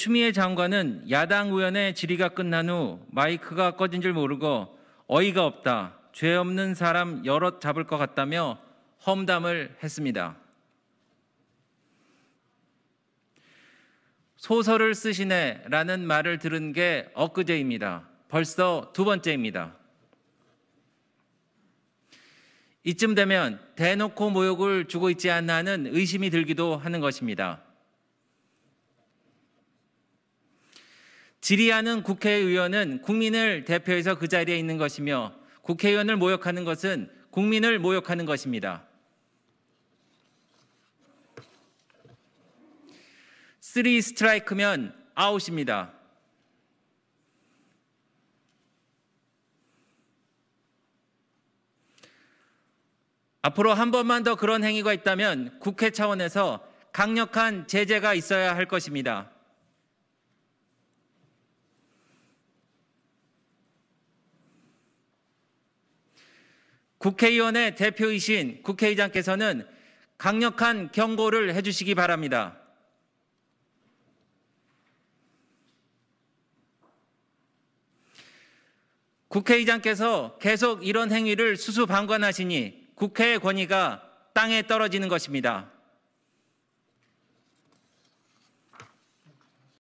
추미애 장관은 야당 의원의 질의가 끝난 후 마이크가 꺼진 줄 모르고 어이가 없다, 죄 없는 사람 여럿 잡을 것 같다며 험담을 했습니다. 소설을 쓰시네라는 말을 들은 게 엊그제입니다. 벌써 두 번째입니다. 이쯤 되면 대놓고 모욕을 주고 있지 않나 하는 의심이 들기도 하는 것입니다. 질의하는 국회의원은 국민을 대표해서 그 자리에 있는 것이며 국회의원을 모욕하는 것은 국민을 모욕하는 것입니다. 쓰리 스트라이크면 아웃입니다. 앞으로 한 번만 더 그런 행위가 있다면 국회 차원에서 강력한 제재가 있어야 할 것입니다. 국회의원의 대표이신 국회의장께서는 강력한 경고를 해주시기 바랍니다. 국회의장께서 계속 이런 행위를 수수방관하시니 국회의 권위가 땅에 떨어지는 것입니다.